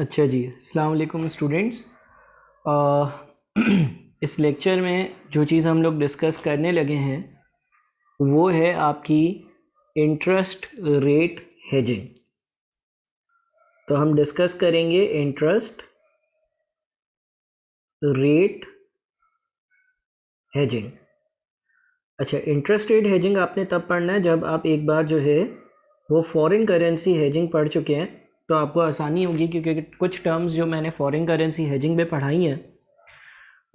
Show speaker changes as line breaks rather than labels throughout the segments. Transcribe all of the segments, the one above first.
अच्छा जी अलैक्म स्टूडेंट्स इस लेक्चर में जो चीज़ हम लोग डिस्कस करने लगे हैं वो है आपकी इंटरेस्ट रेट हेजिंग तो हम डिस्कस करेंगे इंटरेस्ट रेट हेजिंग अच्छा इंटरेस्ट रेट हेजिंग आपने तब पढ़ना है जब आप एक बार जो है वो फॉरेन करेंसी हेजिंग पढ़ चुके हैं तो आपको आसानी होगी क्योंकि कुछ टर्म्स जो मैंने फॉरेन करेंसी हेजिंग में पढ़ाई हैं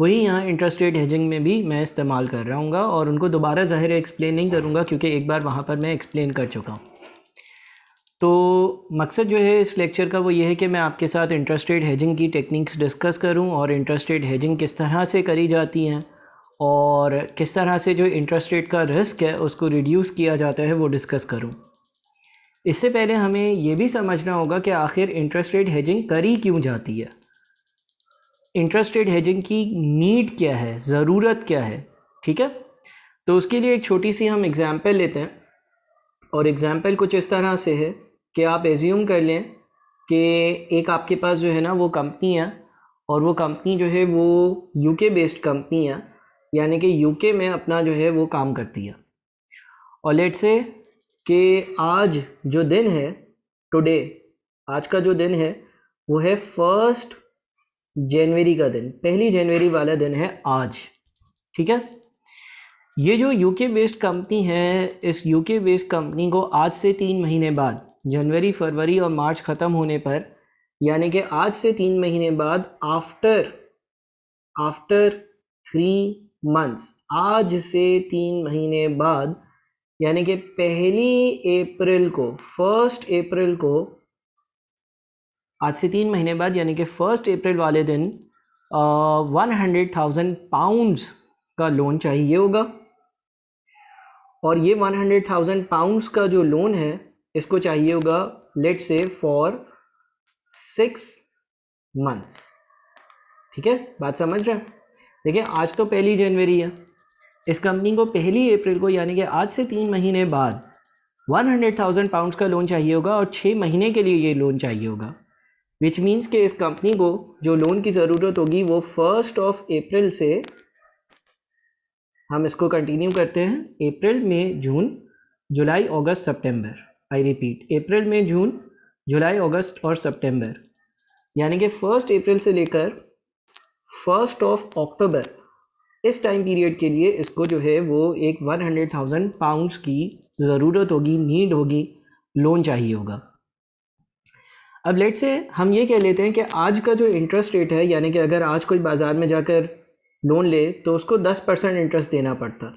वही यहाँ इंटरेस्ट रेट हेजिंग में भी मैं इस्तेमाल कर रहा हूँ और उनको दोबारा ज़ाहिर एक्सप्लेन नहीं करूँगा क्योंकि एक बार वहाँ पर मैं एक्सप्लेन कर चुका हूँ तो मकसद जो है इस लेक्चर का वो ये है कि मैं आपके साथ इंटरेस्ट रेट हेजिंग की टेक्निक्स डिस्कस करूं और इंटरेस्ट रेट हेजिंग किस तरह से करी जाती हैं और किस तरह से जो इंटरेस्ट रेट का रिस्क है उसको रिड्यूस किया जाता है वो डिस्कस करूं इससे पहले हमें यह भी समझना होगा कि आखिर इंटरेस्ट रेट हेजिंग करी क्यों जाती है इंटरेस्ट रेट हेजिंग की नीड क्या है ज़रूरत क्या है ठीक है तो उसके लिए एक छोटी सी हम एग्ज़ाम्पल लेते हैं और एग्ज़ाम्पल कुछ इस तरह से है कि आप एज्यूम कर लें कि एक आपके पास जो है ना वो कंपनी है और वो कंपनी जो है वो यूके बेस्ड कंपनी है यानी कि यूके में अपना जो है वो काम करती है और लेट से कि आज जो दिन है टुडे आज का जो दिन है वो है फर्स्ट जनवरी का दिन पहली जनवरी वाला दिन है आज ठीक है ये जो यूके बेस्ड कंपनी है इस यूके बेस्ड कंपनी को आज से तीन महीने बाद जनवरी फरवरी और मार्च ख़त्म होने पर यानी कि आज से तीन महीने बाद आफ्टर आफ्टर थ्री मंथ्स आज से तीन महीने बाद यानी कि पहली अप्रैल को फर्स्ट अप्रैल को आज से तीन महीने बाद यानी कि फर्स्ट अप्रैल वाले दिन वन हंड्रेड थाउजेंड पाउंड्स का लोन चाहिए होगा और ये वन हंड्रेड थाउजेंड पाउंड्स का जो लोन है इसको चाहिए होगा लेट से फॉर सिक्स मंथ्स ठीक है बात समझ रहे हैं देखिए आज तो पहली जनवरी है इस कंपनी को पहली अप्रैल को यानी कि आज से तीन महीने बाद वन हंड्रेड थाउजेंड पाउंड्स का लोन चाहिए होगा और छः महीने के लिए ये लोन चाहिए होगा विच मीन्स कि इस कंपनी को जो लोन की ज़रूरत होगी वो फर्स्ट ऑफ अप्रैल से हम इसको कंटिन्यू करते हैं अप्रैल में जून जुलाई अगस्त सितंबर आई रिपीट अप्रैल में जून जुलाई अगस्त और सितंबर यानी कि फर्स्ट अप्रैल से लेकर फर्स्ट ऑफ अक्टूबर इस टाइम पीरियड के लिए इसको जो है वो एक वन हंड्रेड थाउजेंड पाउंड्स की ज़रूरत होगी नीड होगी लोन चाहिए होगा अब लेट से हम ये कह लेते हैं कि आज का जो इंटरेस्ट रेट है यानी कि अगर आज कोई बाज़ार में जाकर लोन ले तो उसको दस परसेंट इंटरेस्ट देना पड़ता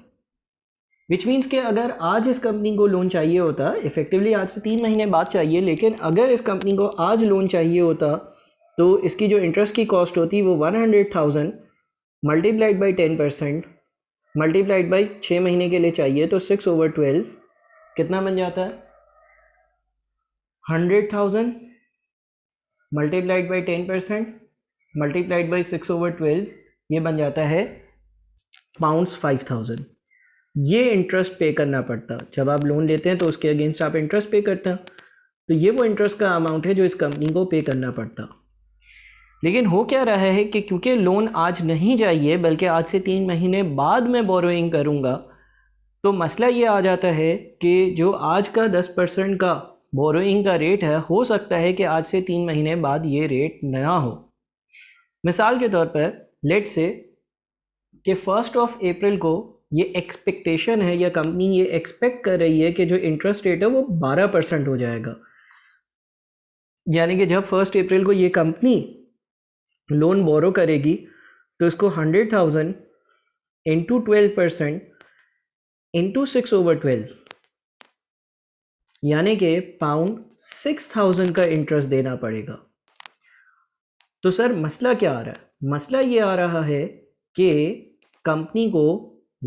विच मीन्स कि अगर आज इस कंपनी को लोन चाहिए होता इफ़ेक्टिवली आज से तीन महीने बाद चाहिए लेकिन अगर इस कंपनी को आज लोन चाहिए होता तो इसकी जो इंटरेस्ट की कॉस्ट होती वो one hundred thousand multiplied by ten percent multiplied by छः महीने के लिए चाहिए तो सिक्स ओवर ट्वेल्व कितना बन जाता है hundred thousand multiplied by ten percent multiplied by six over twelve ये बन जाता है पाउंड्स फाइव थाउजेंड ये इंटरेस्ट पे करना पड़ता जब आप लोन लेते हैं तो उसके अगेंस्ट आप इंटरेस्ट पे करते हैं तो ये वो इंटरेस्ट का अमाउंट है जो इस कंपनी को पे करना पड़ता लेकिन हो क्या रहा है कि क्योंकि लोन आज नहीं चाहिए बल्कि आज से तीन महीने बाद में बोरोइंग करूँगा तो मसला ये आ जाता है कि जो आज का दस परसेंट का बोरोइंग का रेट है हो सकता है कि आज से तीन महीने बाद ये रेट नया हो मिसाल के तौर पर लेट से कि फर्स्ट ऑफ अप्रैल को ये एक्सपेक्टेशन है या कंपनी ये एक्सपेक्ट कर रही है कि जो इंटरेस्ट रेट है वो बारह परसेंट हो जाएगा यानी कि जब फर्स्ट अप्रैल को ये कंपनी लोन बोरो करेगी तो इसको hundred thousand into twelve percent into six over twelve यानी कि पाउंड सिक्स थाउजेंड का इंटरेस्ट देना पड़ेगा तो सर मसला क्या आ रहा है मसला ये आ रहा है कि कंपनी को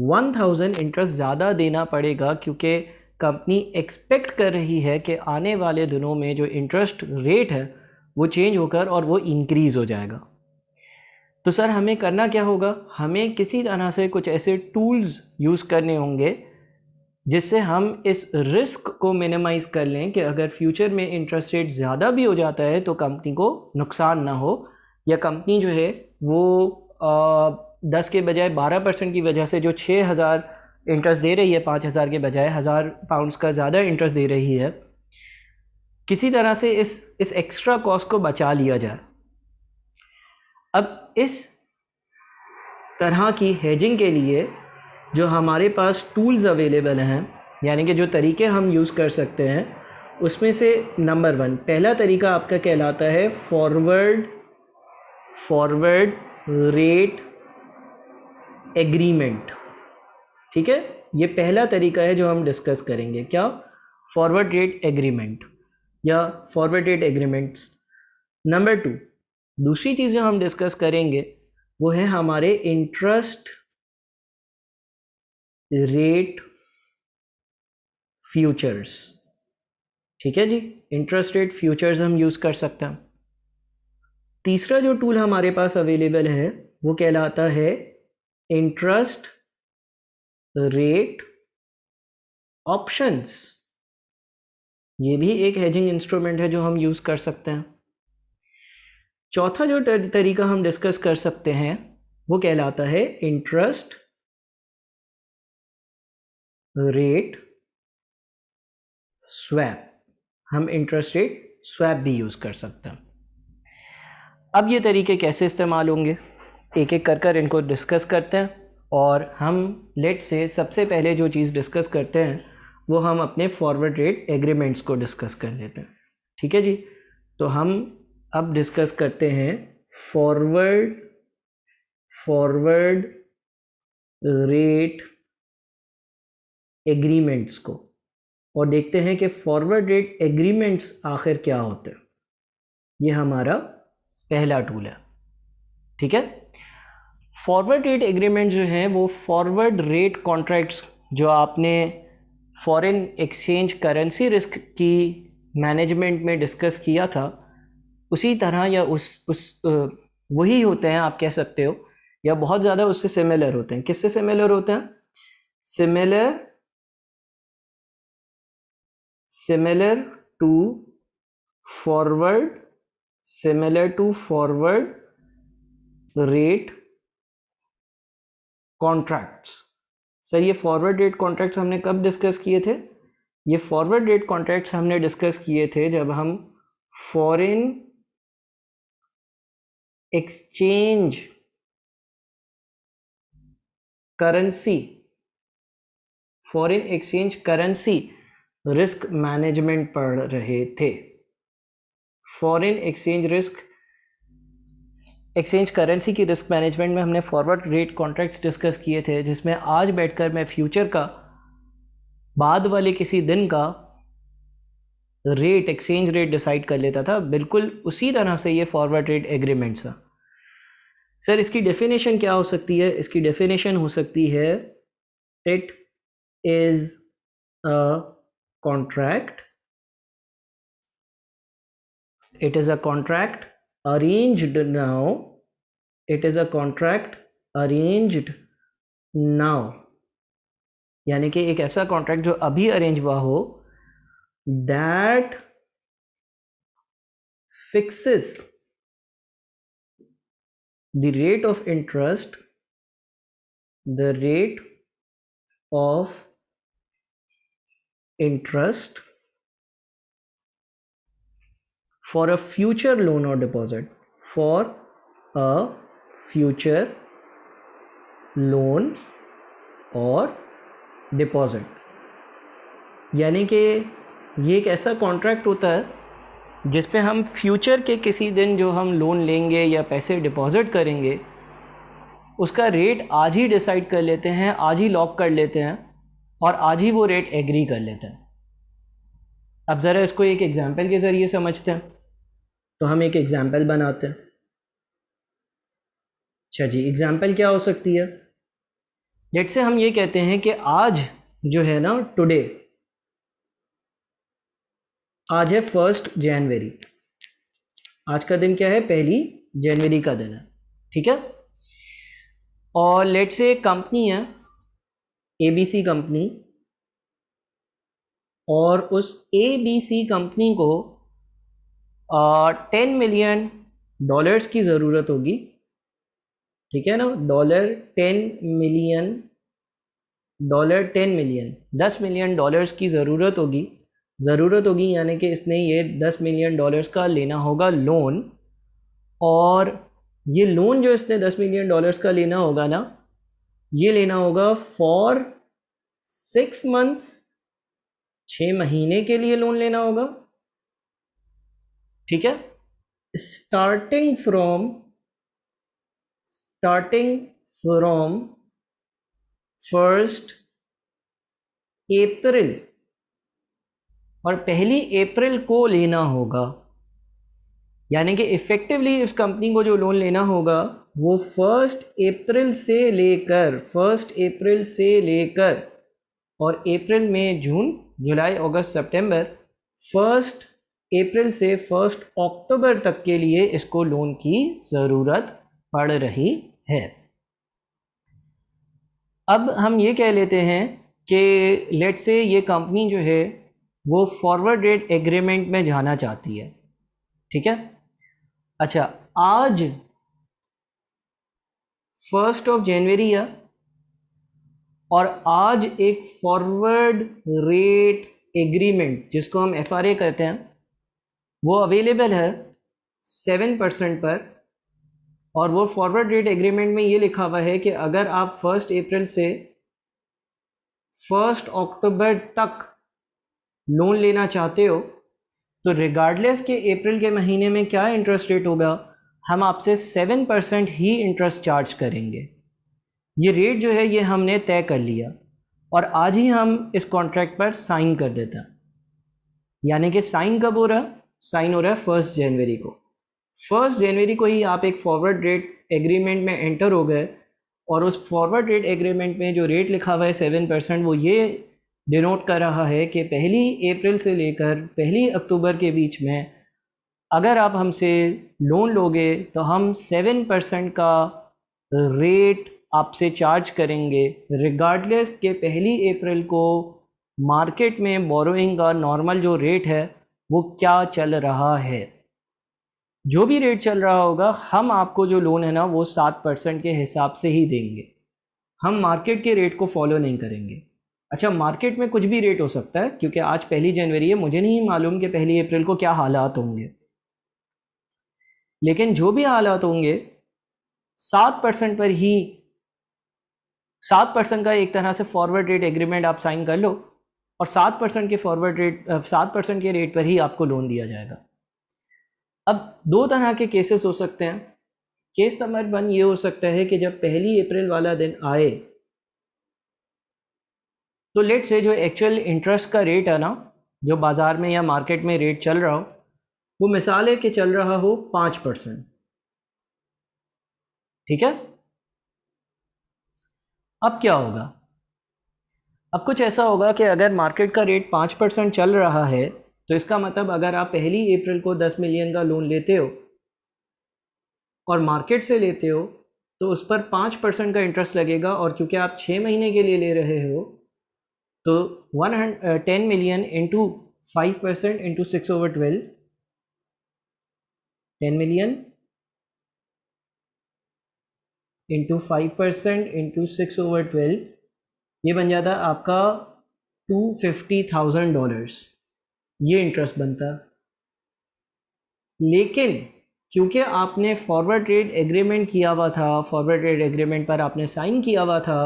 वन थाउजेंड इंटरेस्ट ज़्यादा देना पड़ेगा क्योंकि कंपनी एक्सपेक्ट कर रही है कि आने वाले दिनों में जो इंटरेस्ट रेट है वो चेंज होकर और वो इंक्रीज़ हो जाएगा तो सर हमें करना क्या होगा हमें किसी तरह से कुछ ऐसे टूल्स यूज़ करने होंगे जिससे हम इस रिस्क को मिनिमाइज़ कर लें कि अगर फ्यूचर में इंटरेस्ट रेट ज़्यादा भी हो जाता है तो कंपनी को नुकसान ना हो या कंपनी जो है वो दस के बजाय बारह परसेंट की वजह से जो छः हज़ार इंटरेस्ट दे रही है पाँच हज़ार के बजाय हज़ार पाउंड्स का ज़्यादा इंटरेस्ट दे रही है किसी तरह से इस इस एक्स्ट्रा कॉस्ट को बचा लिया जाए अब इस तरह की हेजिंग के लिए जो हमारे पास टूल्स अवेलेबल हैं यानी कि जो तरीके हम यूज़ कर सकते हैं उसमें से नंबर वन पहला तरीका आपका कहलाता है फॉरवर्ड फॉरवर्ड रेट एग्रीमेंट ठीक है ये पहला तरीका है जो हम डिस्कस करेंगे क्या फॉरवर्ड रेट एग्रीमेंट या फॉरवर्डेड एग्रीमेंट्स नंबर टू दूसरी चीज़ जो हम डिस्कस करेंगे वो है हमारे इंटरेस्ट रेट फ्यूचर्स ठीक है जी इंटरेस्ट रेट फ्यूचर्स हम यूज़ कर सकते हैं तीसरा जो टूल हमारे पास अवेलेबल है वो कहलाता है इंटरेस्ट
रेट ऑप्शंस
ये भी एक हेजिंग इंस्ट्रूमेंट है जो हम यूज़ कर सकते हैं चौथा जो तरीका हम डिस्कस कर सकते हैं वो कहलाता है इंटरेस्ट रेट स्वैप हम इंटरेस्ट रेट स्वैप भी यूज़ कर सकते हैं अब ये तरीके कैसे इस्तेमाल होंगे एक एक कर कर इनको डिस्कस करते हैं और हम लेट से सबसे पहले जो चीज़ डिस्कस करते हैं वो हम अपने फॉरवर्ड रेट एग्रीमेंट्स को डिस्कस कर लेते हैं ठीक है जी तो हम अब डिस्कस करते हैं फॉरवर्ड फॉरवर्ड रेट एग्रीमेंट्स को और देखते हैं कि फॉरवर्ड रेट एग्रीमेंट्स आखिर क्या होते हैं ये हमारा पहला टूल है ठीक है फॉरवर्ड रेट एग्रीमेंट जो हैं वो फॉरवर्ड रेट कॉन्ट्रैक्ट्स जो आपने फॉरेन एक्सचेंज करेंसी रिस्क की मैनेजमेंट में डिस्कस किया था उसी तरह या उस उस वही होते हैं आप कह सकते हो या बहुत ज़्यादा उससे सिमिलर होते हैं किससे सिमिलर होते हैं similar
similar to forward similar to
forward rate contracts sir ये फॉरवर्ड डेट कॉन्ट्रैक्ट्स हमने कब डिस्कस किए थे ये फॉरवर्ड डेट कॉन्ट्रैक्ट्स हमने डिस्कस किए थे जब हम foreign
exchange currency
foreign exchange currency risk management पढ़ रहे थे foreign exchange risk exchange currency की रिस्क मैनेजमेंट में हमने फॉरवर्ड रेट कॉन्ट्रैक्ट्स डिस्कस किए थे जिसमें आज बैठकर मैं फ्यूचर का बाद वाले किसी दिन का रेट एक्सचेंज रेट डिसाइड कर लेता था बिल्कुल उसी तरह से ये फॉरवर्ड रेट एग्रीमेंट्स था सर इसकी डेफिनेशन क्या हो सकती है इसकी डेफिनेशन हो सकती है it is a contract
it is a contract arranged
now it is a contract arranged now यानी कि एक ऐसा कॉन्ट्रैक्ट जो अभी अरेंज हुआ हो
that fixes the rate of interest the rate of interest
for a future loan or deposit for a future loan और deposit यानी कि ये एक ऐसा कॉन्ट्रैक्ट होता है जिसमें हम फ्यूचर के किसी दिन जो हम लोन लेंगे या पैसे डिपॉजिट करेंगे उसका रेट आज ही डिसाइड कर लेते हैं आज ही लॉक कर लेते हैं और आज ही वो रेट एग्री कर लेते हैं अब ज़रा इसको एक एग्ज़ाम्पल के ज़रिए समझते हैं तो हम एक एग्ज़ाम्पल बनाते हैं अच्छा जी एग्ज़ाम्पल क्या हो सकती है लेट से हम ये कहते हैं कि आज जो है ना टुडे आज है फर्स्ट जनवरी आज का दिन क्या है पहली जनवरी का दिन है ठीक है और लेट से एक कंपनी है एबीसी कंपनी और उस एबीसी कंपनी को टेन मिलियन डॉलर्स की ज़रूरत होगी ठीक है ना dollar ten million dollar ten million दस मिलियन डॉलर्स की ज़रूरत होगी ज़रूरत होगी यानी कि इसने ये दस मिलियन डॉलर्स का लेना होगा लोन और ये लोन जो इसने दस मिलियन डॉलर्स का लेना होगा ना ये लेना होगा फॉर सिक्स मंथ्स छः महीने के लिए लोन लेना होगा ठीक है starting
from starting from
first April और पहली अप्रैल को लेना होगा यानी कि इफ़ेक्टिवली इस कंपनी को जो लोन लेना होगा वो फर्स्ट अप्रैल से लेकर फर्स्ट अप्रैल से लेकर और अप्रैल में जून जुलाई अगस्त सितंबर फर्स्ट अप्रैल से फर्स्ट अक्टूबर तक के लिए इसको लोन की ज़रूरत पड़ रही है अब हम ये कह लेते हैं कि लेट से ये कंपनी जो है वो फॉरवर्ड रेट एग्रीमेंट में जाना चाहती है ठीक है अच्छा आज फर्स्ट ऑफ जनवरी है और आज एक फॉरवर्ड रेट एग्रीमेंट जिसको हम एफ कहते हैं वो अवेलेबल है सेवन परसेंट पर और वो फॉरवर्ड रेट एग्रीमेंट में ये लिखा हुआ है कि अगर आप फर्स्ट अप्रैल से फर्स्ट अक्टूबर तक लोन लेना चाहते हो तो रिगार्डलेस के अप्रैल के महीने में क्या इंटरेस्ट रेट होगा हम आपसे सेवन परसेंट ही इंटरेस्ट चार्ज करेंगे ये रेट जो है ये हमने तय कर लिया और आज ही हम इस कॉन्ट्रैक्ट पर साइन कर देता यानी कि साइन कब हो रहा साइन हो रहा है फर्स्ट जनवरी को फर्स्ट जनवरी को ही आप एक फॉरवर्ड रेट एग्रीमेंट में एंटर हो गए और उस फॉरवर्ड रेट एग्रीमेंट में जो रेट लिखा हुआ है सेवन परसेंट वो ये डिनोट कर रहा है कि पहली अप्रैल से लेकर पहली अक्टूबर के बीच में अगर आप हमसे लोन लोगे तो हम सेवन परसेंट का रेट आपसे चार्ज करेंगे रिगार्डलेस के पहली अप्रैल को मार्केट में बोरोइंग का नॉर्मल जो रेट है वो क्या चल रहा है जो भी रेट चल रहा होगा हम आपको जो लोन है ना वो सात परसेंट के हिसाब से ही देंगे हम मार्केट के रेट को फॉलो नहीं करेंगे अच्छा मार्केट में कुछ भी रेट हो सकता है क्योंकि आज पहली जनवरी है मुझे नहीं मालूम कि पहली अप्रैल को क्या हालात होंगे लेकिन जो भी हालात होंगे सात परसेंट पर ही सात परसेंट का एक तरह से फॉरवर्ड रेट एग्रीमेंट आप साइन कर लो और सात परसेंट के फॉरवर्ड रेट सात परसेंट के रेट पर ही आपको लोन दिया जाएगा अब दो तरह के केसेस हो सकते हैं केस नंबर वन ये हो सकता है कि जब पहली अप्रैल वाला दिन आए तो लेट से जो एक्चुअल इंटरेस्ट का रेट है ना जो बाज़ार में या मार्केट में रेट चल रहा हो वो मिसाल है कि चल रहा हो पाँच परसेंट ठीक है अब क्या होगा अब कुछ ऐसा होगा कि अगर मार्केट का रेट पाँच परसेंट चल रहा है तो इसका मतलब अगर आप पहली अप्रैल को दस मिलियन का लोन लेते हो और मार्केट से लेते हो तो उस पर पाँच परसेंट का इंटरेस्ट लगेगा और क्योंकि आप छः महीने के लिए ले रहे हो तो one ten million into five percent into six over twelve ten million into five percent into six over twelve ये बन जाता आपका टू फिफ्टी थाउजेंड डॉलर्स ये इंटरेस्ट बनता लेकिन क्योंकि आपने फॉरवर्ड ट्रेड एग्रीमेंट किया हुआ था फॉरवर्ड ट्रेड एग्रीमेंट पर आपने साइन किया हुआ था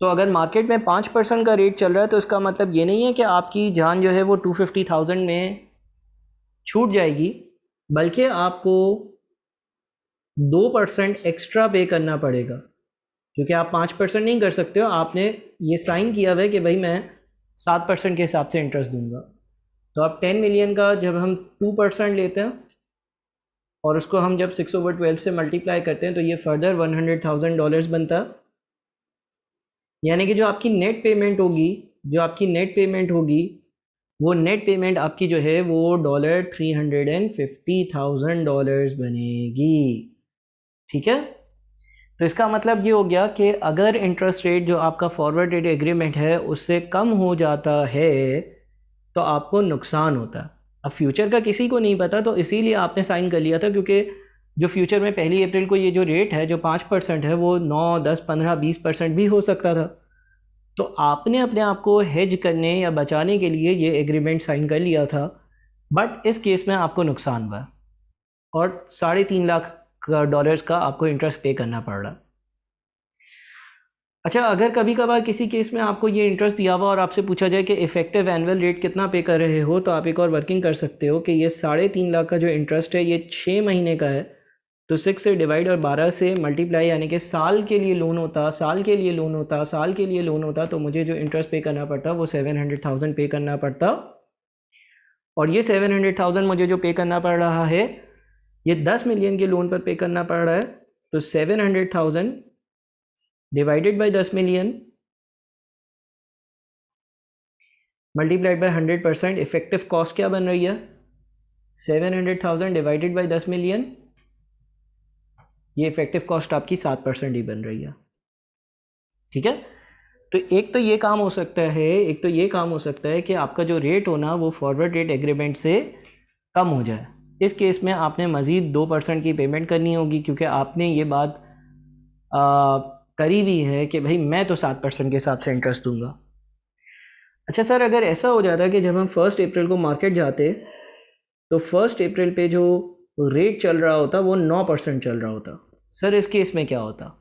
तो अगर मार्केट में पाँच परसेंट का रेट चल रहा है तो इसका मतलब ये नहीं है कि आपकी जान जो है वो टू फिफ्टी थाउजेंड में छूट जाएगी बल्कि आपको दो परसेंट एक्स्ट्रा पे करना पड़ेगा क्योंकि आप पाँच परसेंट नहीं कर सकते हो आपने ये साइन किया हुआ है कि भाई मैं सात परसेंट के हिसाब से इंटरेस्ट दूंगा तो आप टेन मिलियन का जब हम टू परसेंट लेते हैं और उसको हम जब सिक्स ओवर ट्वेल्व से मल्टीप्लाई करते हैं तो ये further one hundred thousand dollars बनता यानी कि जो आपकी नेट पेमेंट होगी जो आपकी नेट पेमेंट होगी वो नेट पेमेंट आपकी जो है वो dollar three hundred and fifty thousand dollars बनेगी ठीक है तो इसका मतलब ये हो गया कि अगर इंटरेस्ट रेट जो आपका फॉरवर्ड रेट एग्रीमेंट है उससे कम हो जाता है तो आपको नुकसान होता है अब फ्यूचर का किसी को नहीं पता तो इसीलिए आपने साइन कर लिया था क्योंकि जो फ्यूचर में पहली अप्रैल को ये जो रेट है जो पाँच परसेंट है वो नौ दस पंद्रह बीस परसेंट भी हो सकता था तो आपने अपने आप को हेज करने या बचाने के लिए ये एग्रीमेंट साइन कर लिया था बट इस केस में आपको नुकसान हुआ और साढ़े तीन लाख डॉलर्स का आपको इंटरेस्ट पे करना पड़ रहा अच्छा अगर कभी कभार किसी केस में आपको ये इंटरेस्ट दिया हुआ और आपसे पूछा जाए कि इफेक्टिव एनुअल रेट कितना पे कर रहे हो तो आप एक और वर्किंग कर सकते हो कि ये साढ़े तीन लाख का जो इंटरेस्ट है ये छः महीने का है तो सिक्स से डिवाइड और बारह से मल्टीप्लाई यानी कि साल के लिए लोन होता साल के लिए लोन होता साल के लिए लोन होता तो मुझे जो इंटरेस्ट पे करना पड़ता वो सेवन हंड्रेड थाउजेंड पे करना पड़ता और ये सेवन हंड्रेड थाउजेंड मुझे जो पे करना पड़ रहा है ये दस मिलियन के लोन पर पे करना पड़ रहा है तो seven hundred thousand divided by दस million multiplied by hundred percent effective cost क्या बन रही है seven hundred thousand divided by दस मिलियन ये इफेक्टिव कॉस्ट आपकी सात परसेंट ही बन रही है ठीक है तो एक तो ये काम हो सकता है एक तो ये काम हो सकता है कि आपका जो रेट होना वो फॉरवर्ड रेट एग्रीमेंट से कम हो जाए इस केस में आपने मज़ीद दो परसेंट की पेमेंट करनी होगी क्योंकि आपने ये बात आ, करी हुई है कि भाई मैं तो सात परसेंट के हिसाब से इंटरेस्ट दूंगा अच्छा सर अगर ऐसा हो जाता कि जब हम फर्स्ट अप्रैल को मार्केट जाते तो फर्स्ट अप्रैल पे जो रेट चल रहा होता वो नौ परसेंट चल रहा होता सर इस केस में क्या होता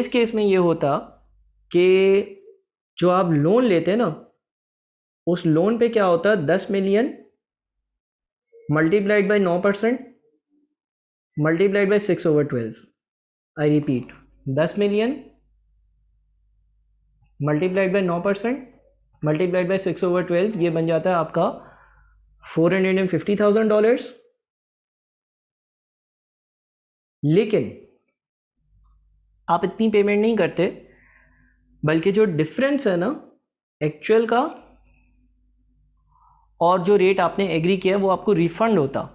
इस केस में ये होता कि जो आप लोन लेते ना उस लोन पे क्या होता दस मिलियन बाई नौ percent multiplied by six over twelve I repeat दस मिलियन मल्टीप्लाइड बाई नौ percent multiplied by six over twelve ये बन जाता है आपका four hundred and fifty thousand dollars लेकिन आप इतनी पेमेंट नहीं करते बल्कि जो डिफरेंस है ना एक्चुअल का और जो रेट आपने एग्री किया वो आपको रिफ़ंड होता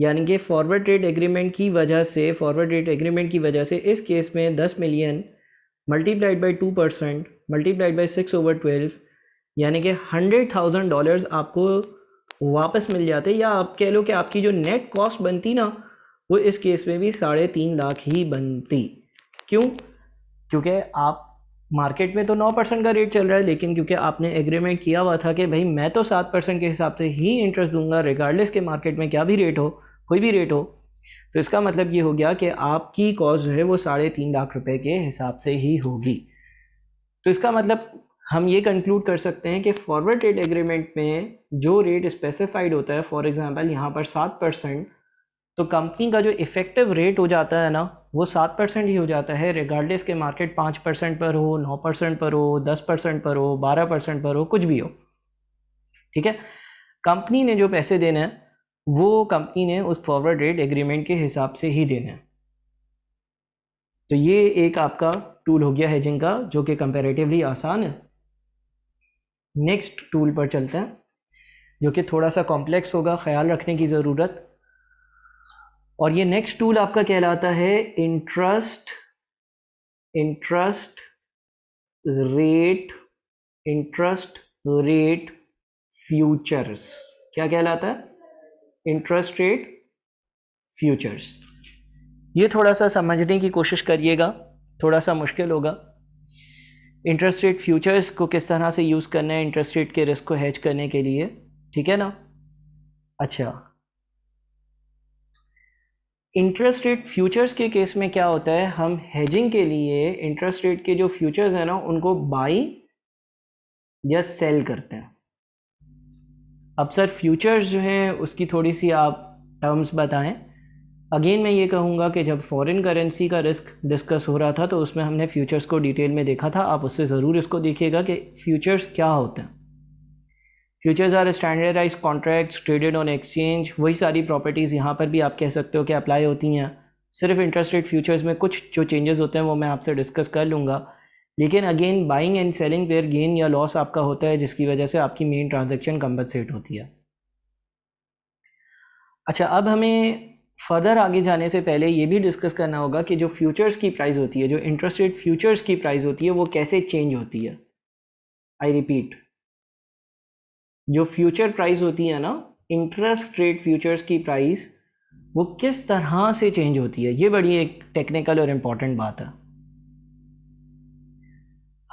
यानी कि फॉरवर्ड ट्रेड एग्रीमेंट की वजह से फॉरवर्ड ट्रेड एग्रीमेंट की वजह से इस केस में दस million multiplied by two percent multiplied by six over twelve यानी कि हंड्रेड थाउजेंड डॉलर्स आपको वापस मिल जाते या आप कह लो कि आपकी जो नेट कॉस्ट बनती ना वो इस केस में भी साढ़े तीन लाख ही बनती क्यों क्योंकि आप मार्केट में तो नौ परसेंट का रेट चल रहा है लेकिन क्योंकि आपने एग्रीमेंट किया हुआ था कि भाई मैं तो सात परसेंट के हिसाब से ही इंटरेस्ट दूंगा रिगार्डलेस के मार्केट में क्या भी रेट हो कोई भी रेट हो तो इसका मतलब ये हो गया कि आपकी कॉस्ट जो है वो साढ़े तीन लाख रुपए के हिसाब से ही होगी तो इसका मतलब हम ये कंक्लूड कर सकते हैं कि फॉरवर्ड ट्रेड एग्रीमेंट में जो रेट स्पेसिफाइड होता है फॉर एग्ज़ाम्पल यहाँ पर सात परसेंट तो कंपनी का जो इफ़ेक्टिव रेट हो जाता है ना वो सात परसेंट ही हो जाता है रिगार्डलेस के मार्केट पाँच परसेंट पर हो नौ परसेंट पर हो दस परसेंट पर हो बारह परसेंट पर हो कुछ भी हो ठीक है कंपनी ने जो पैसे देने हैं वो कंपनी ने उस फॉरवर्ड रेट एग्रीमेंट के हिसाब से ही देना है तो ये एक आपका टूल हो गया हेजिंग का जो कि कंपेरेटिवली आसान है नेक्स्ट टूल पर चलते हैं जो कि थोड़ा सा कॉम्प्लेक्स होगा ख्याल रखने की ज़रूरत और ये नेक्स्ट टूल आपका कहलाता है interest interest
rate interest rate
futures क्या कहलाता है इंटरेस्ट रेट फ्यूचर्स ये थोड़ा सा समझने की कोशिश करिएगा थोड़ा सा मुश्किल होगा इंटरेस्ट रेट फ्यूचर्स को किस तरह से यूज़ करना है इंटरेस्ट रेट के रिस्क को हैज करने के लिए ठीक है ना अच्छा इंटरेस्ट रेट फ्यूचर्स के केस में क्या होता है हम हेजिंग के लिए इंटरेस्ट रेट के जो फ्यूचर्स हैं ना उनको बाई या सेल करते हैं अब सर फ्यूचर्स जो हैं उसकी थोड़ी सी आप टर्म्स बताएं अगेन मैं ये कहूँगा कि जब फॉरेन करेंसी का रिस्क डिस्कस हो रहा था तो उसमें हमने फ्यूचर्स को डिटेल में देखा था आप उससे ज़रूर इसको देखिएगा कि फ्यूचर्स क्या होते हैं futures are standardize contracts traded on exchange वही सारी प्रॉपर्टीज़ यहाँ पर भी आप कह सकते हो कि अप्लाई होती हैं सिर्फ इंटरेस्ट रेट फ्यूचर्स में कुछ जो चेंजेस होते हैं वो मैं आपसे डिस्कस कर लूँगा लेकिन अगेन बाइंग एंड सेलिंग पेयर गेन या लॉस आपका होता है जिसकी वजह से आपकी मेन ट्रांजेक्शन कम्पनसेट होती है अच्छा अब हमें फर्दर आगे जाने से पहले ये भी डिस्कस करना होगा कि जो फ्यूचर्स की प्राइस होती है जो इंटरेस्ट रेट फ्यूचर्स की प्राइस होती है वो कैसे चेंज होती है आई रिपीट जो फ्यूचर प्राइस होती है ना इंटरेस्ट रेट फ्यूचर्स की प्राइस वो किस तरह से चेंज होती है ये बड़ी एक टेक्निकल और इम्पॉर्टेंट बात है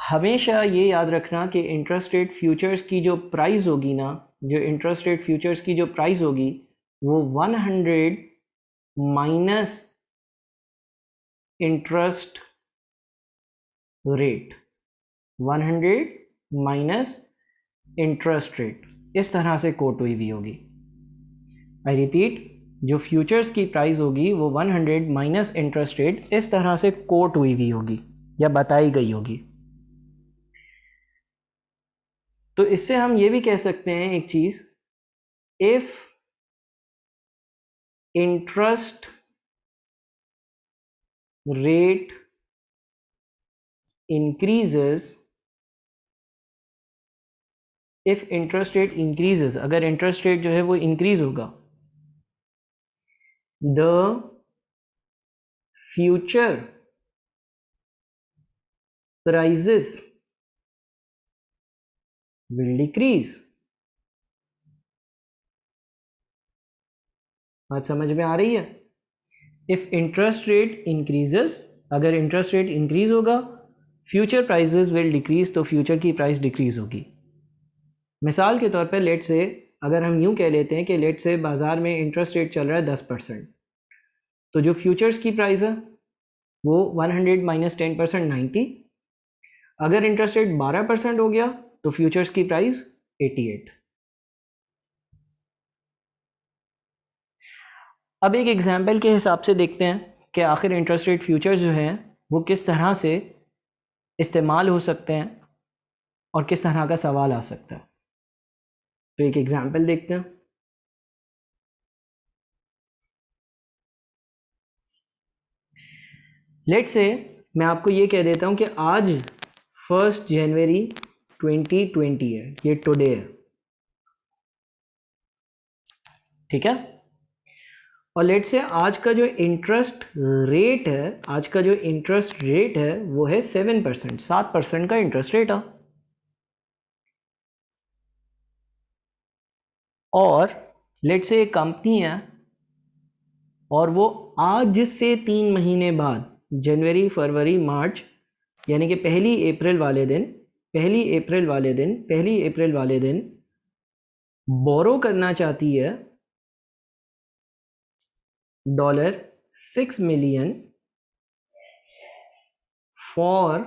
हमेशा ये याद रखना कि इंटरेस्ट रेट फ्यूचर्स की जो प्राइस होगी ना जो इंटरेस्ट रेट फ्यूचर्स की जो प्राइस होगी वो 100
minus interest rate
100 minus interest rate इस तरह से कोट हुई हुई होगी आई रिपीट जो फ्यूचर्स की प्राइस होगी वो 100 माइनस इंटरेस्ट रेट इस तरह से कोट हुई हुई होगी या बताई गई होगी तो इससे हम ये भी कह सकते हैं एक
चीज़ if interest rate increases if interest rate increases अगर इंटरेस्ट रेट जो है वो इंक्रीज होगा the future prices will decrease
बात समझ में आ रही है इफ इंटरेस्ट रेट इंक्रीजेस अगर इंटरेस्ट रेट इंक्रीज होगा फ्यूचर प्राइजेस विल डिक्रीज तो फ्यूचर की प्राइस डिक्रीज होगी मिसाल के तौर पर लेट से अगर हम यूँ कह लेते हैं कि लेट से बाज़ार में इंटरेस्ट रेट चल रहा है दस परसेंट तो जो फ्यूचर्स की प्राइस है वो one hundred minus ten percent ninety अगर इंटरेस्ट रेट बारह परसेंट हो गया तो फ्यूचर्स की प्राइस एटी एट अब एक एग्जाम्पल के हिसाब से देखते हैं कि आखिर इंटरेस्ट रेट फ्यूचर्स जो हैं वो किस तरह से इस्तेमाल हो सकते हैं और किस तरह का सवाल आ सकता है तो एक
एग्जाम्पल देखते हैं
लेट से मैं आपको ये कह देता हूँ कि आज फर्स्ट जनवरी 2020 है ये टुडे है ठीक है और लेट से आज का जो इंटरेस्ट रेट है आज का जो इंटरेस्ट रेट है वो है सेवन परसेंट सात परसेंट का इंटरेस्ट रेट है और लेट से एक कंपनी है और वो आज से तीन महीने बाद जनवरी फरवरी मार्च यानी कि पहली अप्रैल वाले दिन पहली अप्रैल वाले दिन पहली अप्रैल वाले दिन बोरो करना चाहती है dollar
six million for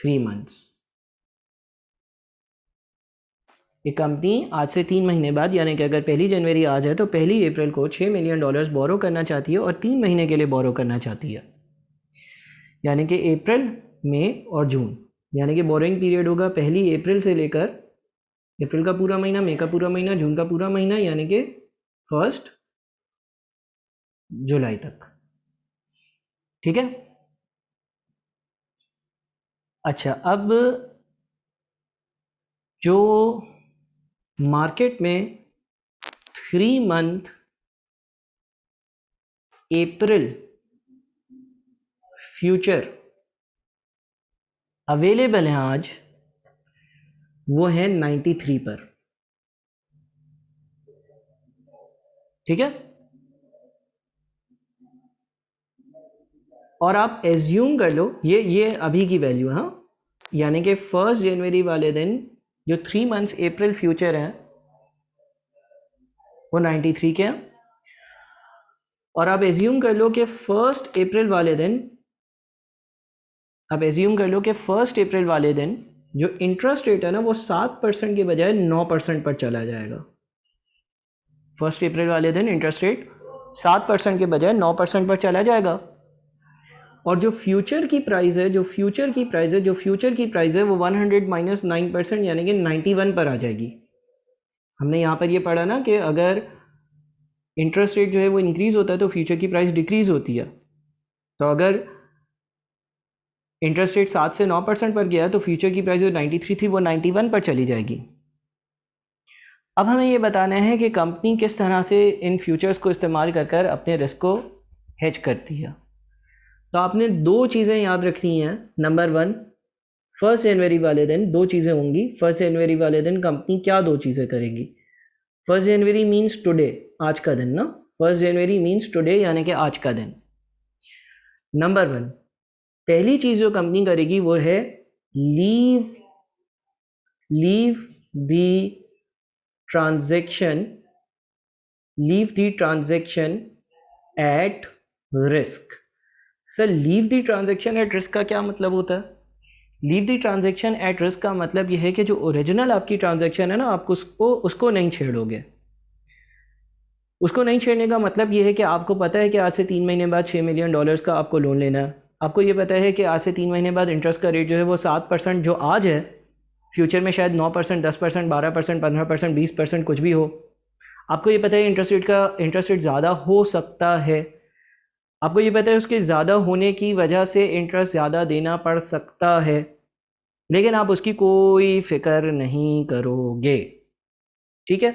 three months ये कंपनी आज से तीन महीने बाद यानी कि अगर पहली जनवरी आ जाए तो पहली अप्रैल को छः मिलियन डॉलर्स बोरो करना चाहती है और तीन महीने के लिए बोरो करना चाहती है यानी कि अप्रैल मई और जून यानी कि बोरिंग पीरियड होगा पहली अप्रैल से लेकर अप्रैल का पूरा महीना मई का पूरा महीना जून का पूरा महीना यानी कि फर्स्ट जुलाई तक ठीक है
अच्छा अब जो
मार्केट में three month April future available हैं आज वो है 93 पर ठीक है और आप एज्यूम कर लो ये ये अभी की वैल्यू है हाँ? यानी कि फर्स्ट जनवरी वाले दिन जो थ्री मंथ्स अप्रैल फ्यूचर हैं वो 93 के हैं और आप एज्यूम कर लो कि फर्स्ट अप्रैल वाले दिन आप एज्यूम कर लो कि फर्स्ट अप्रैल वाले दिन जो इंटरेस्ट रेट है ना वो सात परसेंट के बजाय नौ परसेंट पर चला जाएगा फर्स्ट अप्रैल वाले दिन इंटरेस्ट रेट सात परसेंट के बजाय नौ परसेंट पर चला जाएगा और जो फ्यूचर की प्राइस है जो फ्यूचर की प्राइस है जो फ्यूचर की प्राइस है वो 100 माइनस नाइन परसेंट यानी कि 91 पर आ जाएगी हमने यहाँ पर ये पढ़ा ना कि अगर इंटरेस्ट रेट जो है वो इंक्रीज़ होता है तो फ्यूचर की प्राइस डिक्रीज़ होती है तो अगर इंटरेस्ट रेट सात से नौ परसेंट पर गया तो फ्यूचर की प्राइस जो 93 थी वो 91 पर चली जाएगी अब हमें ये बताना है कि कंपनी किस तरह से इन फ्यूचर्स को इस्तेमाल कर कर अपने रिस्क को हेज करती है तो आपने दो चीज़ें याद रखनी हैं नंबर वन फर्स्ट जनवरी वाले दिन दो चीज़ें होंगी फर्स्ट जनवरी वाले दिन कंपनी क्या दो चीज़ें करेगी फर्स्ट जनवरी मीन्स टुडे आज का दिन ना फर्स्ट जनवरी मीन्स टुडे यानी कि आज का दिन नंबर वन पहली चीज़ जो कंपनी करेगी वो है leave leave the transaction leave the transaction at risk sir leave the transaction at risk का क्या मतलब होता है leave the transaction at risk का मतलब यह है कि जो ओरिजिनल आपकी ट्रांजेक्शन है ना आप उसको उसको नहीं छेड़ोगे उसको नहीं छेड़ने का मतलब ये है कि आपको पता है कि आज से तीन महीने बाद छः मिलियन डॉलर्स का आपको लोन लेना है आपको ये पता है कि आज से तीन महीने बाद इंटरेस्ट का रेट जो है वो सात परसेंट जो आज है फ्यूचर में शायद नौ परसेंट दस परसेंट बारह परसेंट पंद्रह परसेंट बीस परसेंट कुछ भी हो आपको ये पता है इंटरेस्ट रेट का इंटरेस्ट रेट ज़्यादा हो सकता है आपको ये पता है उसके ज़्यादा होने की वजह से इंटरेस्ट ज़्यादा देना पड़ सकता है लेकिन आप उसकी कोई फिक्र नहीं करोगे ठीक है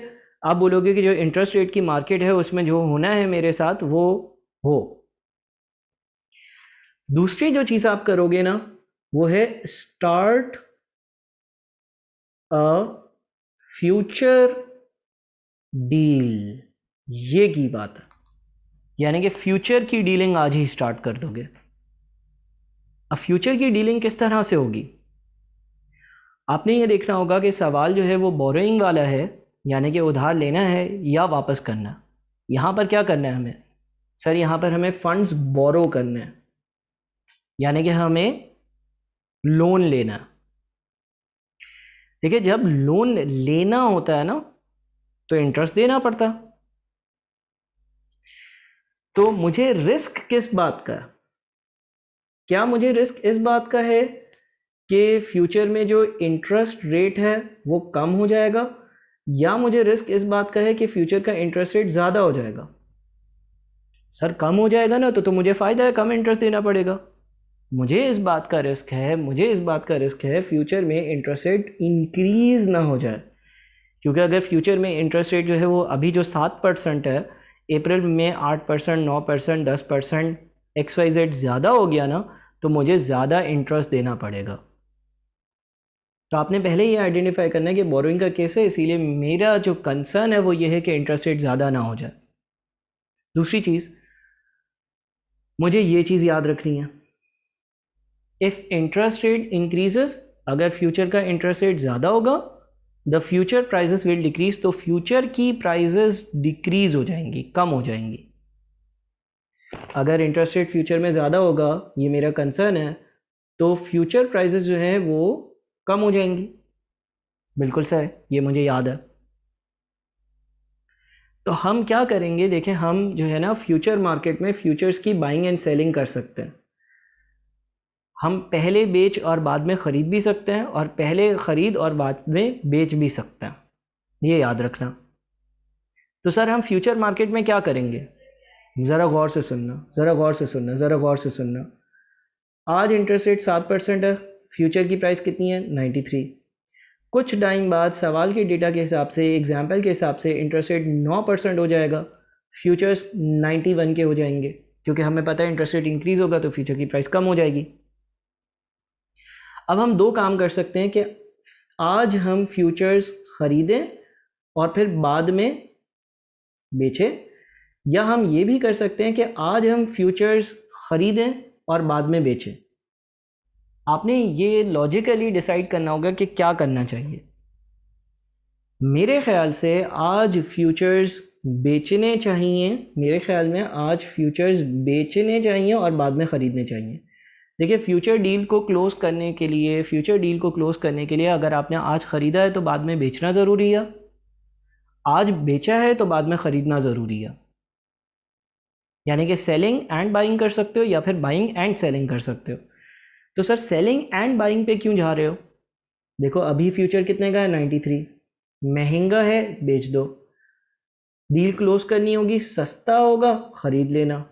आप बोलोगे कि जो इंटरेस्ट रेट की मार्केट है उसमें जो होना है मेरे साथ वो हो दूसरी जो चीज़ आप करोगे ना वो
है स्टार्ट अ फ्यूचर
डील ये की बात है यानी कि फ्यूचर की डीलिंग आज ही स्टार्ट कर दोगे अब फ्यूचर की डीलिंग किस तरह से होगी आपने ये देखना होगा कि सवाल जो है वो बोरोइंग वाला है यानी कि उधार लेना है या वापस करना यहाँ पर क्या करना है हमें सर यहाँ पर हमें फंड्स बोरो करना है यानी कि हमें लोन लेना देखिए जब लोन लेना होता है ना तो इंटरेस्ट देना पड़ता तो मुझे रिस्क किस बात का क्या मुझे रिस्क इस बात का है कि फ्यूचर में जो इंटरेस्ट रेट है वो कम हो जाएगा या मुझे रिस्क इस बात का है कि फ्यूचर का इंटरेस्ट रेट ज़्यादा हो जाएगा सर कम हो जाएगा ना तो तो मुझे फ़ायदा है कम इंटरेस्ट देना पड़ेगा मुझे इस बात का रिस्क है मुझे इस बात का रिस्क है फ्यूचर में इंटरेस्ट रेट इंक्रीज़ ना हो जाए क्योंकि अगर फ्यूचर में इंटरेस्ट रेट जो है वो अभी जो सात परसेंट है अप्रैल में आठ परसेंट नौ परसेंट दस परसेंट एक्स वाई जेड ज़्यादा हो गया ना तो मुझे ज़्यादा इंटरेस्ट देना पड़ेगा तो आपने पहले ही आइडेंटिफाई करना है कि बोरोइंग का केस है इसीलिए मेरा जो कंसर्न है वो ये है कि इंटरेस्ट रेट ज़्यादा ना हो जाए दूसरी चीज़ मुझे ये चीज़ याद रखनी है इफ़ इंटरेस्ट रेट इंक्रीजेस अगर फ्यूचर का इंटरेस्ट रेट ज़्यादा होगा the future prices will decrease तो फ्यूचर की प्राइजेस डिक्रीज हो जाएंगी कम हो जाएंगी अगर इंटरेस्ट रेट फ्यूचर में ज़्यादा होगा ये मेरा कंसर्न है तो फ्यूचर प्राइजेस जो हैं वो कम हो जाएंगी बिल्कुल सर ये मुझे याद है तो हम क्या करेंगे देखें हम जो है ना फ्यूचर मार्केट में फ्यूचर्स की बाइंग एंड सेलिंग कर सकते हैं हम पहले बेच और बाद में ख़रीद भी सकते हैं और पहले ख़रीद और बाद में बेच भी सकते हैं ये याद रखना तो सर हम फ्यूचर मार्केट में क्या करेंगे ज़रा गौर से सुनना ज़रा गौर से सुनना ज़रा गौर से सुनना आज इंटरेस्ट रेट सात परसेंट है फ्यूचर की प्राइस कितनी है नाइन्टी थ्री कुछ टाइम बाद सवाल के डेटा के हिसाब से एग्जाम्पल के हिसाब से इंटरेस्ट रेट नौ परसेंट हो जाएगा फ्यूचर्स नाइन्टी वन के हो जाएंगे क्योंकि हमें पता है इंटरेस्ट रेट इंक्रीज़ होगा तो फ्यूचर की प्राइस कम हो जाएगी अब हम दो काम कर सकते हैं कि आज हम फ्यूचर्स ख़रीदें और फिर बाद में बेचें या हम ये भी कर सकते हैं कि आज हम फ्यूचर्स ख़रीदें और बाद में बेचें आपने ये लॉजिकली डिसाइड करना होगा कि क्या करना चाहिए मेरे ख्याल से आज फ्यूचर्स बेचने चाहिए मेरे ख्याल में आज फ्यूचर्स बेचने चाहिए और बाद में ख़रीदने चाहिए देखिए फ्यूचर डील को क्लोज करने के लिए फ्यूचर डील को क्लोज करने के लिए अगर आपने आज ख़रीदा है तो बाद में बेचना ज़रूरी है आज बेचा है तो बाद में ख़रीदना ज़रूरी है यानी कि सेलिंग एंड बाइंग कर सकते हो या फिर बाइंग एंड सेलिंग कर सकते हो तो सर सेलिंग एंड बाइंग पे क्यों जा रहे हो देखो अभी फ्यूचर कितने का है 93 महंगा है बेच दो डील क्लोज करनी होगी सस्ता होगा ख़रीद लेना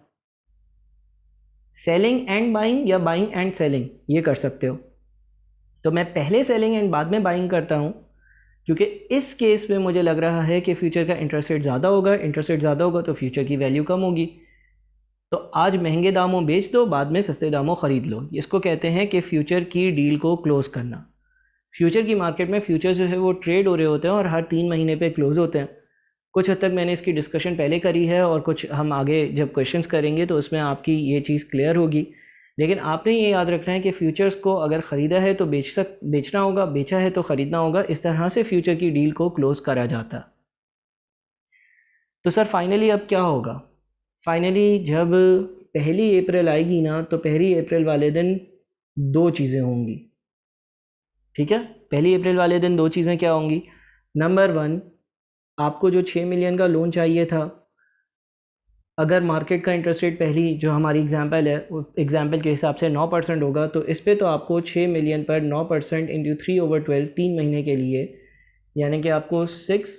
सेलिंग एंड बाइंग या बाइंग एंड सेलिंग ये कर सकते हो तो मैं पहले सेलिंग एंड बाद में बाइंग करता हूँ क्योंकि इस केस में मुझे लग रहा है कि फ्यूचर का इंटरेस्ट रेट ज़्यादा होगा इंटरेस्ट रेट ज़्यादा होगा तो फ्यूचर की वैल्यू कम होगी तो आज महंगे दामों बेच दो बाद में सस्ते दामों ख़रीद लो इसको कहते हैं कि फ्यूचर की डील को क्लोज़ करना फ्यूचर की मार्केट में फ्यूचर जो है वो ट्रेड हो रहे होते हैं और हर तीन महीने पे क्लोज़ होते हैं कुछ हद तक मैंने इसकी डिस्कशन पहले करी है और कुछ हम आगे जब क्वेश्चंस करेंगे तो उसमें आपकी ये चीज़ क्लियर होगी लेकिन आपने ये याद रखना है कि फ्यूचर्स को अगर ख़रीदा है तो बेच सक बेचना होगा बेचा है तो ख़रीदना होगा इस तरह से फ्यूचर की डील को क्लोज़ करा जाता तो सर फाइनली अब क्या होगा फाइनली जब पहली अप्रैल आएगी ना तो पहली अप्रैल वाले दिन दो चीज़ें होंगी ठीक है पहली अप्रैल वाले दिन दो चीज़ें क्या होंगी नंबर वन आपको जो छः मिलियन का लोन चाहिए था अगर मार्केट का इंटरेस्ट रेट पहली जो हमारी एग्जांपल है एग्जांपल के हिसाब से नौ परसेंट होगा तो इस पर तो आपको छः मिलियन पर नौ percent into three over twelve तीन महीने के लिए यानी कि आपको six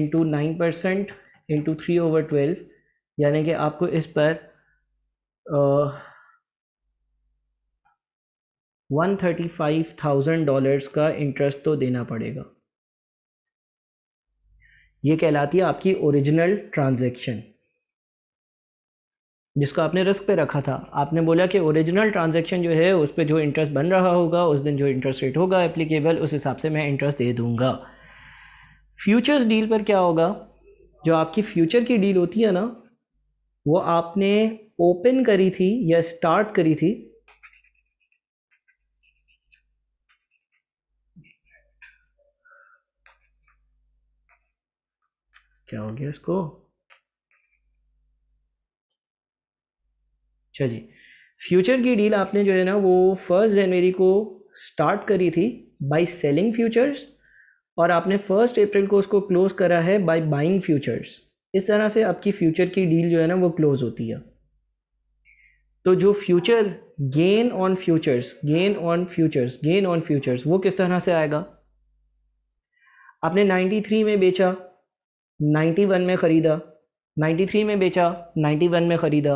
into nine percent into three over twelve यानी कि आपको इस पर one thirty five thousand dollars का इंटरेस्ट तो देना पड़ेगा ये कहलाती है आपकी ओरिजिनल ट्रांजेक्शन जिसको आपने रिस्क पे रखा था आपने बोला कि ओरिजिनल ट्रांजेक्शन जो है उस पर जो इंटरेस्ट बन रहा होगा उस दिन जो इंटरेस्ट रेट होगा एप्लीकेबल उस हिसाब से मैं इंटरेस्ट दे दूंगा फ्यूचर्स डील पर क्या होगा जो आपकी फ्यूचर की डील होती है ना वो आपने ओपन करी थी या स्टार्ट करी थी क्या हो गया इसको अच्छा जी फ्यूचर की डील आपने जो है ना वो फर्स्ट जनवरी को स्टार्ट करी थी बाय सेलिंग फ्यूचर्स और आपने फर्स्ट अप्रैल को उसको क्लोज करा है बाय बाइंग फ्यूचर्स इस तरह से आपकी फ्यूचर की डील जो है ना वो क्लोज होती है तो जो future gain on futures gain on futures gain on futures वो किस तरह से आएगा आपने 93 में बेचा 91 में ख़रीदा 93 में बेचा 91 में ख़रीदा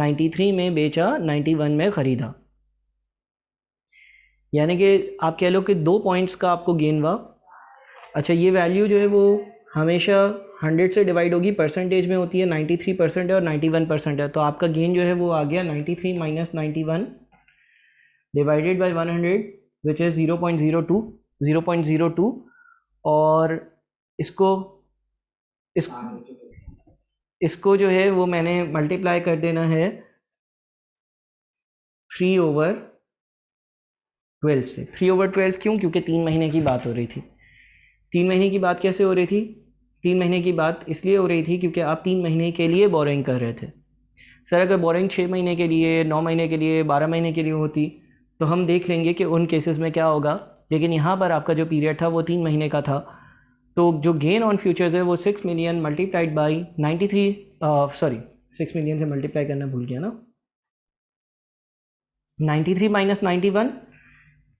93 में बेचा 91 में ख़रीदा यानी कि आप कह लो कि दो पॉइंट्स का आपको गेन हुआ अच्छा ये वैल्यू जो है वो हमेशा 100 से डिवाइड होगी परसेंटेज में होती है 93 परसेंट है और 91 परसेंट है तो आपका गेन जो है वो आ गया 93 three minus ninety one divided by one hundred which is zero point zero two zero point zero two और इसको इस इसको जो है वो मैंने मल्टीप्लाई कर देना है थ्री ओवर ट्वेल्व से थ्री ओवर ट्वेल्व क्यों क्योंकि तीन महीने की बात हो रही थी तीन महीने की बात कैसे हो रही थी तीन महीने की बात इसलिए हो रही थी क्योंकि आप तीन महीने के लिए बोरिंग कर रहे थे सर अगर बोरिंग छः महीने के लिए नौ महीने के लिए बारह महीने के लिए होती तो हम देख लेंगे कि उन केसेस में क्या होगा लेकिन यहाँ पर आपका जो पीरियड था वो तीन महीने का था तो जो गेन ऑन फ्यूचर्स है वो six million multiplied by ninety three sorry six million से मल्टीप्लाई करना भूल गया ना ninety three minus ninety one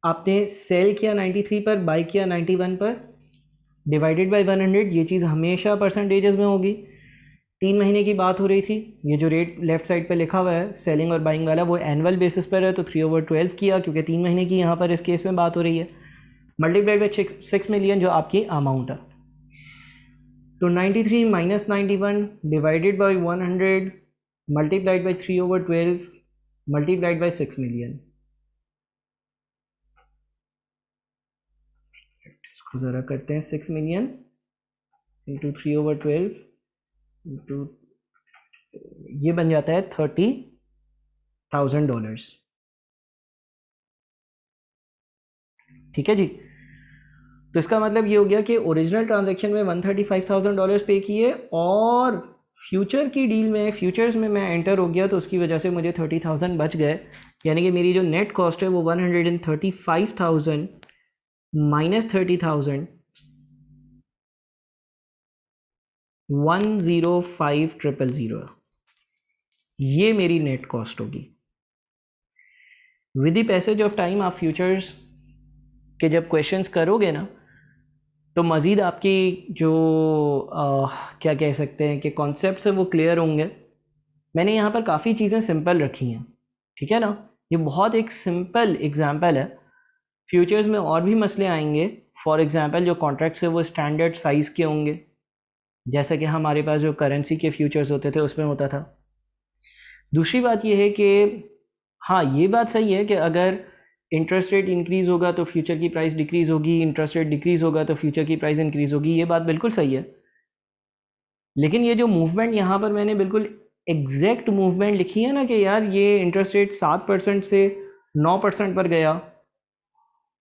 आपने सेल किया नाइन्टी थ्री पर बाई किया नाइन्टी वन पर डिवाइडेड बाई वन हंड्रेड ये चीज़ हमेशा परसेंटेजेस में होगी तीन महीने की बात हो रही थी ये जो रेट लेफ्ट साइड पे लिखा हुआ है सेलिंग और बाइंग वाला वो एनुअल बेसिस पर है तो थ्री ओवर ट्वेल्व किया क्योंकि तीन महीने की यहाँ पर इस केस में बात हो रही है मल्टीप्लाइड बाई सिक्स मिलियन जो आपकी अमाउंट है तो 93 three minus ninety divided by 100 multiplied by three over twelve multiplied by six million इसको ज़रा करते हैं six million into three over twelve into ये बन
जाता है थर्टी थाउजेंड डॉलर्स
ठीक है जी तो इसका मतलब ये हो गया कि ओरिजिनल ट्रांजेक्शन में one thirty five thousand dollars pay किए और फ्यूचर की डील में फ्यूचर्स में मैं एंटर हो गया तो उसकी वजह से मुझे थर्टी थाउजेंड बच गए यानी कि मेरी जो नेट कॉस्ट है वो one hundred and thirty five thousand minus thirty thousand one zero five triple zero ये मेरी नेट कॉस्ट होगी with the passage of time आप फ्यूचर्स के जब क्वेश्चंस करोगे ना तो मज़ीद आपकी जो आ, क्या कह सकते हैं कि कॉन्सेप्ट है वो क्लियर होंगे मैंने यहाँ पर काफ़ी चीज़ें सिंपल रखी हैं ठीक है ना ये बहुत एक सिंपल एग्ज़ाम्पल है फ्यूचर्स में और भी मसले आएंगे फॉर एग्ज़ाम्पल जो कॉन्ट्रैक्ट्स है वो स्टैंडर्ड साइज़ के होंगे जैसा कि हमारे पास जो करेंसी के फ्यूचर्स होते थे उसमें होता था दूसरी बात यह है कि हाँ ये बात सही है कि अगर इंटरेस्ट रेट इंक्रीज़ होगा तो फ्यूचर की प्राइस डिक्रीज़ होगी इंटरेस्ट रेट डिक्रीज़ होगा तो फ्यूचर की प्राइस इंक्रीज़ होगी ये बात बिल्कुल सही है लेकिन ये जो मूवमेंट यहाँ पर मैंने बिल्कुल एग्जैक्ट मूवमेंट लिखी है ना कि यार ये इंटरेस्ट रेट सात परसेंट से नौ परसेंट पर गया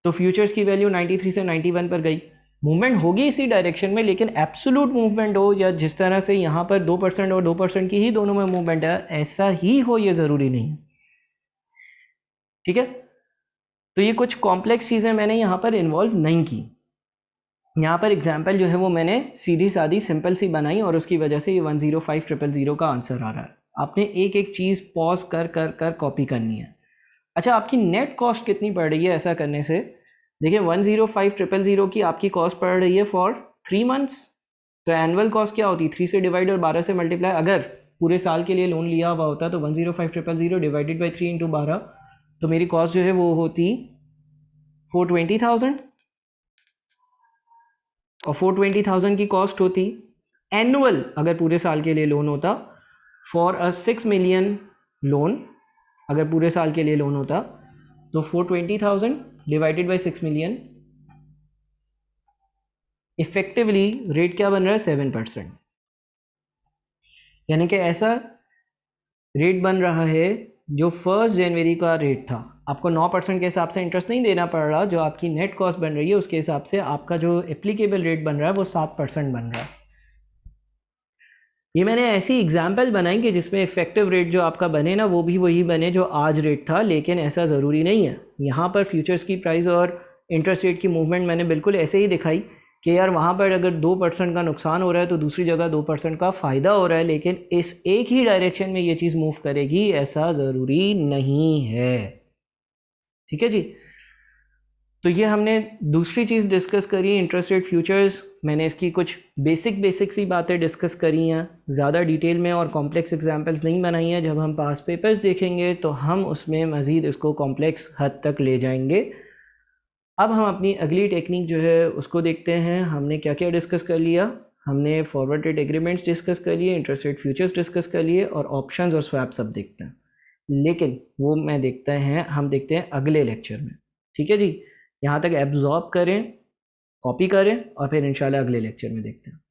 तो फ्यूचर्स की वैल्यू नाइन्टी थ्री से नाइन्टी वन पर गई मूवमेंट होगी इसी डायरेक्शन में लेकिन एब्सोलूट मूवमेंट हो या जिस तरह से यहाँ पर दो परसेंट और दो परसेंट की ही दोनों में मूवमेंट है ऐसा ही हो ये ज़रूरी नहीं है ठीक है तो ये कुछ कॉम्प्लेक्स चीज़ें मैंने यहाँ पर इन्वॉल्व नहीं की यहाँ पर एग्जाम्पल जो है वो मैंने सीधी सादी सिंपल सी बनाई और उसकी वजह से ये one zero five triple zero का आंसर आ रहा है आपने एक एक चीज़ पॉज कर कर कर कॉपी करनी है अच्छा आपकी नेट कॉस्ट कितनी पड़ रही है ऐसा करने से देखिए one zero five triple zero की आपकी कॉस्ट पड़ रही है फॉर थ्री मंथ्स तो एनुअल कॉस्ट क्या होती है थ्री से डिवाइड और बारह से मल्टीप्लाई अगर पूरे साल के लिए लोन लिया हुआ होता तो one zero five triple zero divided by three into बारह तो मेरी कॉस्ट जो है वो होती फोर ट्वेंटी थाउजेंड और फोर ट्वेंटी थाउजेंड की कॉस्ट होती एनुअल अगर पूरे साल के लिए लोन होता for a six million loan अगर पूरे साल के लिए लोन होता तो four twenty thousand divided by six million effectively rate क्या बन रहा है सेवन परसेंट यानी कि ऐसा रेट बन रहा है जो फर्स्ट जनवरी का रेट था आपको नौ परसेंट के हिसाब से इंटरेस्ट नहीं देना पड़ रहा जो आपकी नेट कॉस्ट बन रही है उसके हिसाब से आपका जो एप्लीकेबल रेट बन रहा है वो सात परसेंट बन रहा है ये मैंने ऐसी एग्जाम्पल बनाई कि जिसमें इफेक्टिव रेट जो आपका बने ना वो भी वही बने जो आज रेट था लेकिन ऐसा ज़रूरी नहीं है यहाँ पर फ्यूचर्स की प्राइस और इंटरेस्ट रेट की मूवमेंट मैंने बिल्कुल ऐसे ही दिखाई कि यार वहाँ पर अगर दो परसेंट का नुकसान हो रहा है तो दूसरी जगह दो परसेंट का फ़ायदा हो रहा है लेकिन इस एक ही डायरेक्शन में ये चीज़ मूव करेगी ऐसा ज़रूरी नहीं है ठीक है जी तो ये हमने दूसरी चीज़ डिस्कस करी इंटरेस्ट रेट फ्यूचर्स मैंने इसकी कुछ बेसिक बेसिक सी बातें डिस्कस करी हैं ज़्यादा डिटेल में और कॉम्प्लेक्स एग्जांपल्स नहीं बनाई हैं जब हम पास पेपर्स देखेंगे तो हम उसमें मज़ीद इसको कॉम्प्लेक्स हद तक ले जाएंगे अब हम अपनी अगली टेक्निक जो है उसको देखते हैं हमने क्या क्या डिस्कस कर लिया हमने फॉरवर्ड रेट एग्रीमेंट्स डिस्कस कर लिए इंटरेस्ट रेट फ्यूचर्स डिस्कस कर लिए और ऑप्शंस और स्वैप सब देखते हैं लेकिन वो मैं देखते हैं हम देखते हैं अगले लेक्चर में ठीक है जी यहाँ तक एब्जॉर्ब करें कॉपी करें और फिर इंशाल्लाह अगले लेक्चर में देखते
हैं